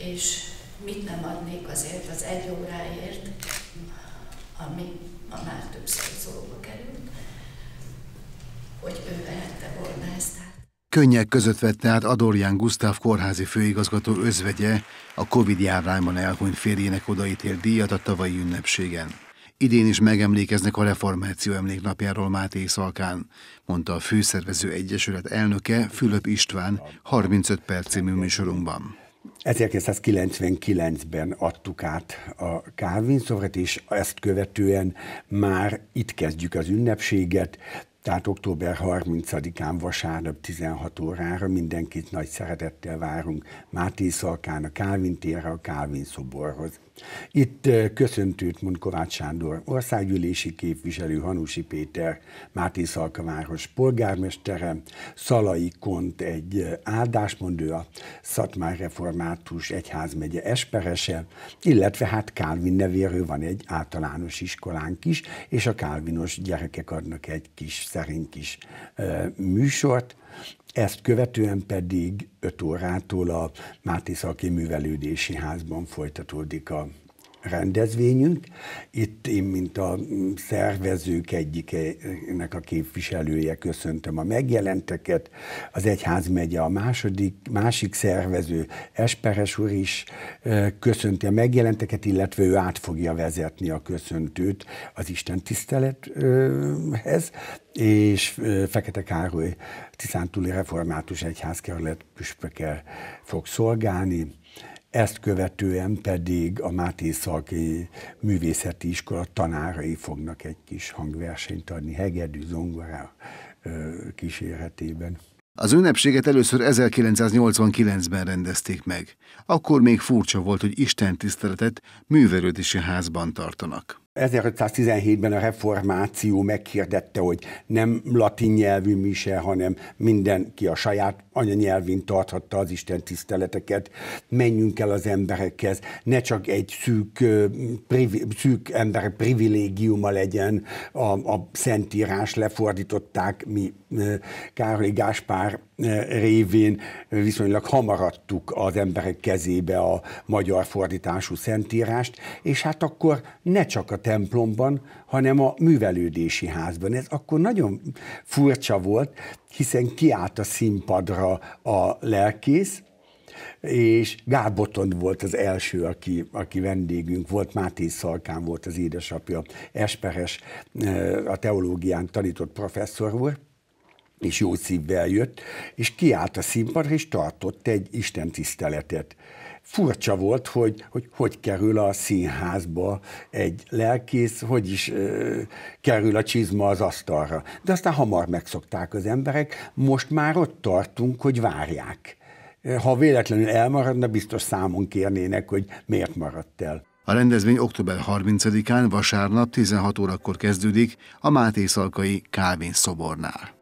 és mit nem adnék azért az egy óráért, ami ma már többször szóba került, hogy ő vehette volna ezt át. Könnyek között vette át Adorján Gusztáv kórházi főigazgató özvegye, a Covid járványban elhunyt férjének odaítélt díjat a tavalyi ünnepségen. Idén is megemlékeznek a reformáció emléknapjáról Máté Szalkán, mondta a főszervező egyesület elnöke Fülöp István 35 perc című műsorunkban. 1999-ben adtuk át a Calvin szobrot és ezt követően már itt kezdjük az ünnepséget, tehát október 30-án vasárnap 16 órára mindenkit nagy szeretettel várunk Máté Szalkán a Kálvin térre, a Kálvin szoborhoz. Itt köszöntőt mond Kovács Sándor, országgyűlési képviselő Hanusi Péter, Máté Szalkaváros polgármestere, Szalai Kont egy áldásmondő, a Szatmár Református Egyházmegye esperese, illetve hát Kálvin nevéről van egy általános iskolánk is, és a kálvinos gyerekek adnak egy kis szerint kis műsort, ezt követően pedig 5 órától a Máté Szaki Művelődési Házban folytatódik a rendezvényünk. Itt én, mint a szervezők egyikének a képviselője köszöntöm a megjelenteket. Az egyház megye a második, másik szervező, Esperes úr is eh, köszönti a megjelenteket, illetve ő át fogja vezetni a köszöntőt az Isten tisztelethez, és eh, Fekete Károly Tiszántúli Református Egyházkerület püspöke fog szolgálni ezt követően pedig a Máté Szalki Művészeti Iskola tanárai fognak egy kis hangversenyt adni, hegedű zongorá kísérhetében. Az ünnepséget először 1989-ben rendezték meg. Akkor még furcsa volt, hogy Isten tiszteletet művelődési házban tartanak. 1517-ben a reformáció meghirdette, hogy nem latin nyelvű mise, hanem mindenki a saját anyanyelvén tarthatta az Isten tiszteleteket. Menjünk el az emberekhez, ne csak egy szűk, privi, szűk ember privilégiuma legyen, a, a szentírás lefordították, mi Károly Gáspár révén viszonylag hamaradtuk az emberek kezébe a magyar fordítású szentírást, és hát akkor ne csak a templomban, hanem a művelődési házban. Ez akkor nagyon furcsa volt, hiszen kiállt a színpadra a lelkész, és Gárbotond volt az első, aki, aki vendégünk volt, Máté Szalkán volt az édesapja, Esperes, eh, a teológián tanított professzor volt, és jó szívvel jött, és kiállt a színpadra, és tartott egy tiszteletet. Furcsa volt, hogy, hogy hogy kerül a színházba egy lelkész, hogy is ö, kerül a csizma az asztalra. De aztán hamar megszokták az emberek, most már ott tartunk, hogy várják. Ha véletlenül elmaradna, biztos számon kérnének, hogy miért maradt el. A rendezvény október 30-án vasárnap 16 órakor kezdődik a Máté Szalkai Kávén szobornál.